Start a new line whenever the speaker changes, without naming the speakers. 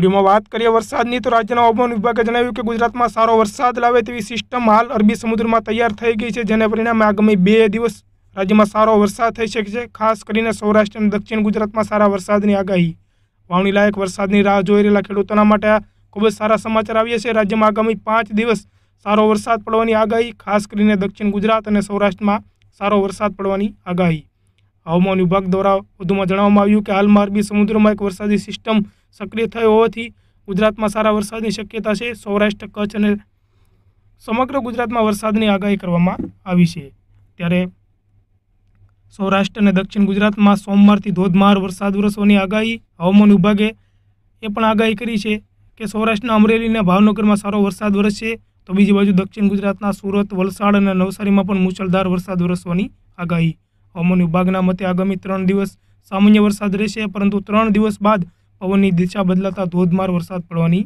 વિડીયોમાં વાત કરીએ વરસાદની તો રાજ્યના હવામાન વિભાગે જણાવ્યું કે ગુજરાતમાં સારો વરસાદ લાવે તેવી સિસ્ટમ હાલ અરબી સમુદ્રમાં તૈયાર થઈ ગઈ છે જેને પરિણામે આગામી બે દિવસ રાજ્યમાં સારો વરસાદ થઈ શકે છે ખાસ કરીને સૌરાષ્ટ્ર અને દક્ષિણ ગુજરાતમાં સારા વરસાદની આગાહી વાવણી લાયક વરસાદની રાહ જોઈ રહેલા ખેડૂતોના માટે ખૂબ જ સારા સમાચાર આવ્યા છે રાજ્યમાં આગામી પાંચ દિવસ સારો વરસાદ પડવાની આગાહી ખાસ કરીને દક્ષિણ ગુજરાત અને સૌરાષ્ટ્રમાં સારો વરસાદ પડવાની આગાહી હવામાન વિભાગ દ્વારા વધુમાં જણાવવામાં આવ્યું કે હાલ અરબી સમુદ્રમાં એક વરસાદી સિસ્ટમ સક્રિય થઈ હોવાથી ગુજરાતમાં સારા વરસાદની શક્યતા છે સૌરાષ્ટ્ર કચ્છ અને સમગ્ર ગુજરાતમાં વરસાદની આગાહી કરવામાં આવી છે ત્યારે સૌરાષ્ટ્ર અને દક્ષિણ ગુજરાતમાં સોમવારથી ધોધમાર વરસાદ વરસવાની આગાહી હવામાન વિભાગે એ પણ આગાહી કરી છે કે સૌરાષ્ટ્રના અમરેલી અને ભાવનગરમાં સારો વરસાદ વરસશે તો બીજી બાજુ દક્ષિણ ગુજરાતના સુરત વલસાડ અને નવસારીમાં પણ મુશળધાર વરસાદ વરસવાની આગાહી હવામાન વિભાગના મતે આગામી ત્રણ દિવસ સામાન્ય વરસાદ રહેશે પરંતુ ત્રણ દિવસ બાદ પવનની દિશા બદલાતા ધોધમાર વરસાદ પડવાની